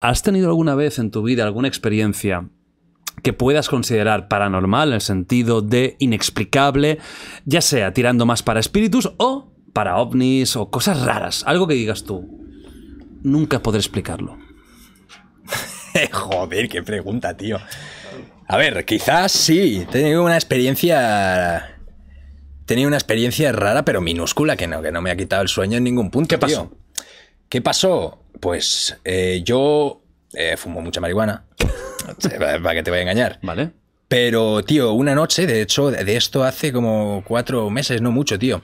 ¿Has tenido alguna vez en tu vida alguna experiencia que puedas considerar paranormal en el sentido de inexplicable, ya sea tirando más para espíritus o para ovnis o cosas raras? Algo que digas tú. Nunca podré explicarlo. Joder, qué pregunta, tío. A ver, quizás sí. He una experiencia. Tenía una experiencia rara, pero minúscula, que no, que no me ha quitado el sueño en ningún punto. ¿Qué pasó? ¿Qué pasó? pues eh, yo eh, fumo mucha marihuana. Eh, para que te voy a engañar. Vale. Pero, tío, una noche, de hecho, de esto hace como cuatro meses, no mucho, tío.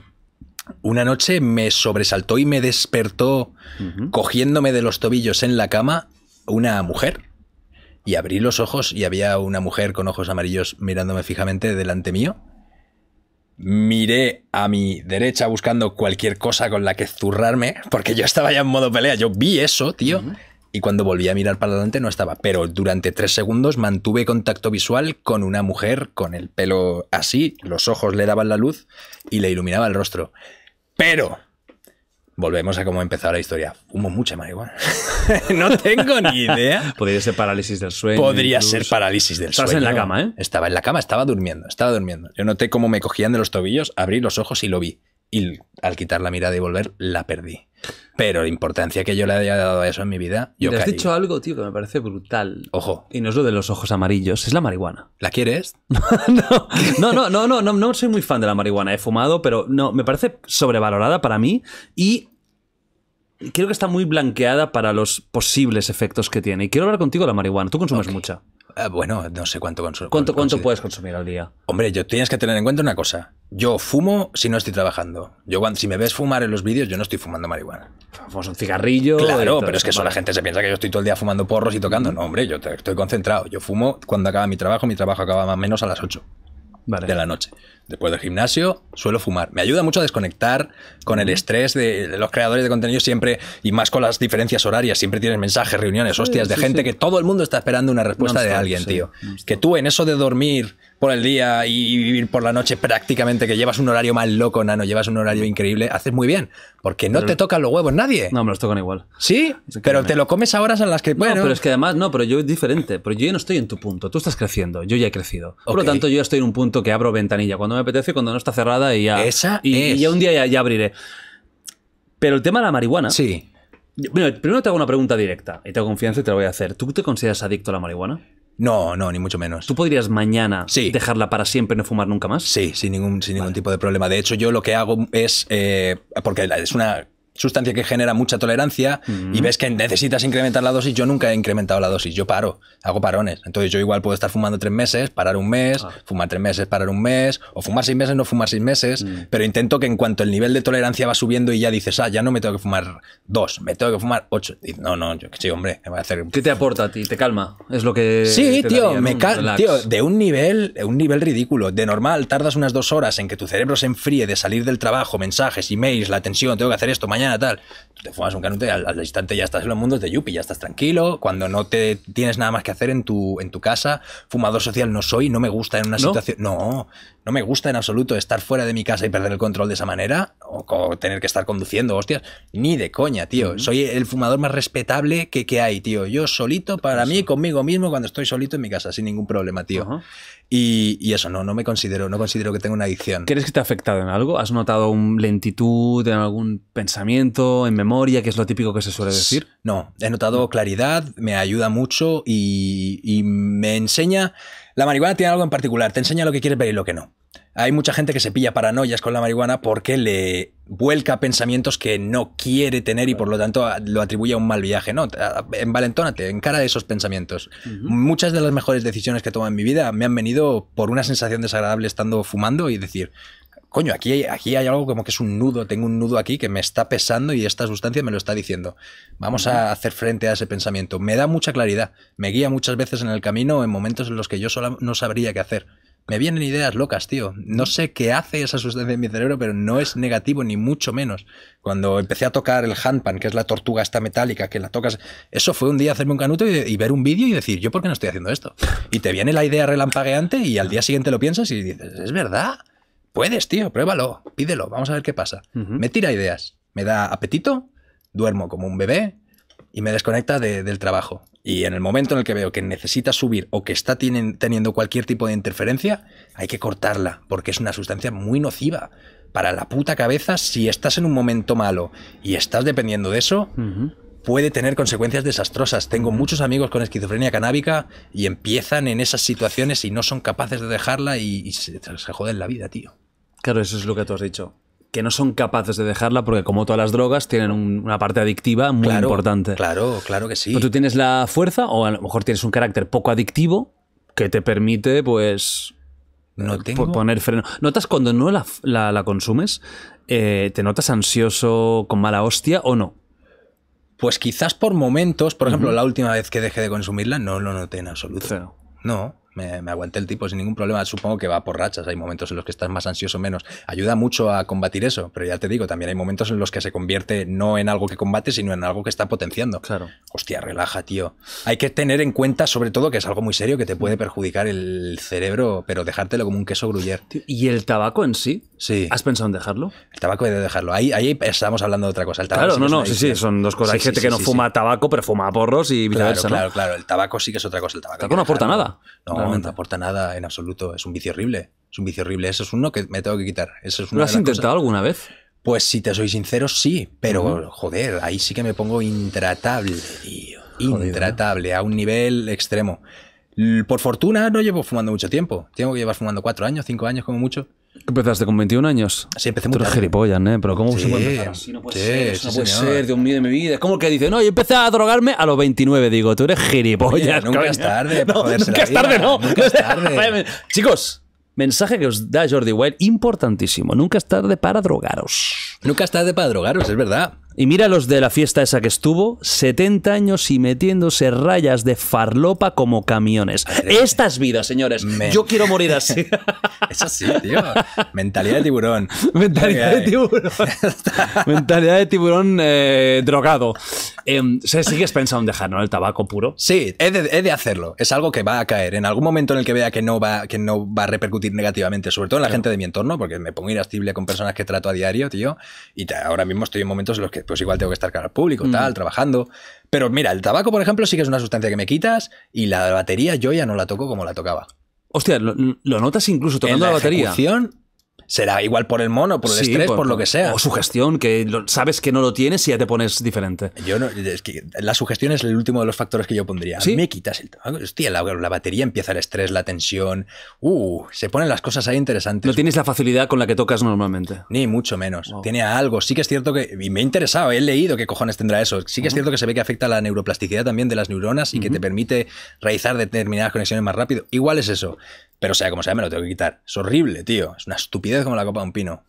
Una noche me sobresaltó y me despertó cogiéndome de los tobillos en la cama una mujer. Y abrí los ojos y había una mujer con ojos amarillos mirándome fijamente delante mío miré a mi derecha buscando cualquier cosa con la que zurrarme, porque yo estaba ya en modo pelea, yo vi eso, tío. Y cuando volví a mirar para adelante no estaba, pero durante tres segundos mantuve contacto visual con una mujer con el pelo así, los ojos le daban la luz y le iluminaba el rostro. Pero volvemos a cómo empezó la historia. Fumo mucha marihuana. no tengo ni idea. Podría ser parálisis del sueño. Podría ser parálisis del sueño. Estaba en la cama, ¿eh? Estaba en la cama, estaba durmiendo, estaba durmiendo. Yo noté cómo me cogían de los tobillos, abrí los ojos y lo vi. Y al quitar la mirada y volver, la perdí. Pero la importancia que yo le haya dado a eso en mi vida, yo ¿Te has dicho algo, tío, que me parece brutal. Ojo. Y no es lo de los ojos amarillos, es la marihuana. ¿La quieres? no, no, no, no, no, no soy muy fan de la marihuana. He fumado, pero no, me parece sobrevalorada para mí y creo que está muy blanqueada para los posibles efectos que tiene. Y quiero hablar contigo de la marihuana. Tú consumes mucha. Ah, bueno, no sé cuánto consumo. ¿Cuánto, ¿Cuánto puedes consumir al día? Hombre, yo tienes que tener en cuenta una cosa. Yo fumo si no estoy trabajando. Yo si me ves fumar en los vídeos, yo no estoy fumando marihuana. fumo pues un cigarrillo. Claro, pero es que eso la gente se piensa que yo estoy todo el día fumando porros y tocando. Mm. No, hombre, yo estoy concentrado. Yo fumo cuando acaba mi trabajo, mi trabajo acaba más o menos a las 8 de la noche. Después del gimnasio suelo fumar. Me ayuda mucho a desconectar con el estrés de los creadores de contenido siempre, y más con las diferencias horarias, siempre tienes mensajes, reuniones, hostias, de gente que todo el mundo está esperando una respuesta de alguien, tío. que tú en eso de dormir por el día y vivir por la noche prácticamente, que llevas un horario mal loco, nano, llevas un horario increíble, haces muy bien, porque no te tocan los huevos nadie. No, me los tocan igual. ¿Sí? pero te lo comes a horas en las que... Bueno, pero es que además, no, pero yo es diferente, pero yo ya no estoy en tu punto, tú estás creciendo, yo ya he crecido. Por lo tanto, yo ya estoy en un punto que abro ventanilla cuando me apetece, cuando no está cerrada y ya... Esa y, ya un día ya, abriré. Pero el tema de la marihuana... Sí. Bueno, primero te hago una pregunta directa y tengo confianza y te lo voy a hacer. ¿Tú te consideras adicto a la marihuana? No, no, ni mucho menos. ¿Tú podrías mañana dejarla para siempre, no fumar nunca más? Sí, sin ningún, sin ningún tipo de problema. De hecho, yo lo que hago es, eh, porque es una sustancia que genera mucha tolerancia y ves que necesitas incrementar la dosis, yo nunca he incrementado la dosis, yo paro, hago parones. Entonces yo igual puedo estar fumando tres meses, parar un mes, ah. fumar tres meses, parar un mes, o fumar seis meses, no fumar seis meses, mm. pero intento que en cuanto el nivel de tolerancia va subiendo y ya dices, ah, ya no me tengo que fumar dos, me tengo que fumar ocho. no, no, yo sí, hombre, me voy a hacer... ¿Qué te aporta a ti? ¿Te calma? Es lo que... Sí, tío, me calma. Tío, de un nivel, un nivel ridículo. De normal tardas unas dos horas en que tu cerebro se enfríe de salir del trabajo, mensajes, emails, la tensión, tengo que hacer esto mañana tal. te fumas un canuto al, instante ya estás en los mundos de Yuppie, ya estás tranquilo. Cuando no te tienes nada más que hacer en tu, en tu casa, fumador social no soy, no me gusta en una situación. No, no me gusta en absoluto estar fuera de mi casa y perder el control de esa manera, o, tener que estar conduciendo, hostias, ni de coña, tío. Soy el fumador más respetable que, hay, tío. Yo solito, para mí, conmigo mismo, cuando estoy solito en mi casa, sin ningún problema, tío. y, eso, no, no me considero, no considero que tenga una adicción. ¿Crees que te ha afectado en algo? ¿Has notado lentitud en algún pensamiento, en memoria, que es lo típico que se suele decir? No, he notado claridad, me ayuda mucho y, y me enseña... La marihuana tiene algo en particular, te enseña lo que quieres ver y lo que no. Hay mucha gente que se pilla paranoias con la marihuana porque le vuelca pensamientos que no quiere tener y por lo tanto lo atribuye a un mal viaje. No, envalentónate, encara esos pensamientos. Muchas de las mejores decisiones que he tomado en mi vida me han venido por una sensación desagradable estando fumando y decir, coño, aquí, aquí hay algo como que es un nudo, tengo un nudo aquí que me está pesando y esta sustancia me lo está diciendo. Vamos a hacer frente a ese pensamiento. Me da mucha claridad, me guía muchas veces en el camino en momentos en los que yo no sabría qué hacer me vienen ideas locas, tío. No sé qué hace esa sustancia en mi cerebro, pero no es negativo, ni mucho menos. Cuando empecé a tocar el handpan, que es la tortuga esta metálica, que la tocas, eso fue un día hacerme un canuto y, ver un vídeo y decir, ¿yo por qué no estoy haciendo esto? Y te viene la idea relampagueante y al día siguiente lo piensas y dices, es verdad, puedes, tío, pruébalo, pídelo, vamos a ver qué pasa. Me tira ideas, me da apetito, duermo como un bebé, y me desconecta del trabajo. Y en el momento en el que veo que necesita subir o que está teniendo cualquier tipo de interferencia, hay que cortarla, porque es una sustancia muy nociva para la puta cabeza. Si estás en un momento malo y estás dependiendo de eso, puede tener consecuencias desastrosas. Tengo muchos amigos con esquizofrenia canábica y empiezan en esas situaciones y no son capaces de dejarla y, se, se joden la vida, tío. Claro, eso es lo que tú has dicho que no son capaces de dejarla porque como todas las drogas tienen una parte adictiva muy importante. Claro, claro que sí. Pero tú tienes la fuerza o a lo mejor tienes un carácter poco adictivo que te permite pues no tengo... poner freno. ¿Notas cuando no la, consumes? Eh, ¿Te notas ansioso, con mala hostia o no? Pues quizás por momentos, por ejemplo, la última vez que dejé de consumirla no lo noté en absoluto. No. Me, aguanté el tipo sin ningún problema. Supongo que va por rachas. Hay momentos en los que estás más ansioso o menos. Ayuda mucho a combatir eso, pero ya te digo, también hay momentos en los que se convierte no en algo que combate, sino en algo que está potenciando. Claro. Hostia, relaja, tío. Hay que tener en cuenta, sobre todo, que es algo muy serio que te puede perjudicar el cerebro, pero dejártelo como un queso gruyer. ¿Y el tabaco en sí? Sí. ¿Has pensado en dejarlo? El tabaco he de dejarlo. Ahí, ahí estamos hablando de otra cosa. El tabaco claro, no, no, sí, sí, son dos cosas. hay gente que no fuma tabaco, pero fuma porros y viceversa. Claro, claro, claro. El tabaco sí que es otra cosa. El tabaco, no aporta nada. no no te aporta nada en absoluto. Es un vicio horrible. Es un vicio horrible. Eso es uno que me tengo que quitar. Eso es ¿Lo has intentado alguna vez? Pues si te soy sincero, sí. Pero, joder, ahí sí que me pongo intratable, tío. Intratable, a un nivel extremo. Por fortuna no llevo fumando mucho tiempo. Tengo que llevar fumando cuatro años, cinco años como mucho. Empezaste con 21 años. Sí, empecé muy Tú eres gilipollas, ¿eh? Pero ¿cómo sí, se puede empezar así? No puede ser, eso sí, no puede ser, Dios mío de mi vida. Es como el que dice, no, yo empecé a drogarme a los 29. Digo, tú eres gilipollas. nunca es tarde. No, nunca es tarde, no. Nunca es tarde. Chicos, mensaje que os da Jordi White, importantísimo. Nunca es tarde para drogaros. Nunca es tarde para drogaros, es verdad. Y mira los de la fiesta esa que estuvo, 70 años y metiéndose rayas de farlopa como camiones. Estas vidas, señores. Yo quiero morir así. Eso sí, tío. Mentalidad de tiburón. Mentalidad de tiburón. Mentalidad de tiburón eh, drogado. Em, ¿Sigues pensando en ¿no? el tabaco puro? Sí, he de, hacerlo. Es algo que va a caer. En algún momento en el que vea que no va, que no va a repercutir negativamente, sobre todo en la gente de mi entorno, porque me pongo irascible con personas que trato a diario, tío. Y ahora mismo estoy en momentos en los que pues igual tengo que estar cara al público, tal, mm. trabajando. Pero mira, el tabaco, por ejemplo, sí que es una sustancia que me quitas y la batería yo ya no la toco como la tocaba. Hostia, lo, notas incluso tocando la, batería. Será igual por el mono, por el estrés, por, lo que sea. O sugestión, que sabes que no lo tienes y ya te pones diferente. Yo no, la sugestión es el último de los factores que yo pondría. ¿Sí? Me quitas el. Hostia, la, batería empieza el estrés, la tensión. Uh, se ponen las cosas ahí interesantes. No tienes la facilidad con la que tocas normalmente. Ni mucho menos. Tiene algo. Sí que es cierto que. Y me ha interesado, he leído qué cojones tendrá eso. Sí que es cierto que se ve que afecta a la neuroplasticidad también de las neuronas y que te permite realizar determinadas conexiones más rápido. Igual es eso. Pero sea como sea, me lo tengo que quitar. Es horrible, tío. Es una estupidez como la copa de un pino.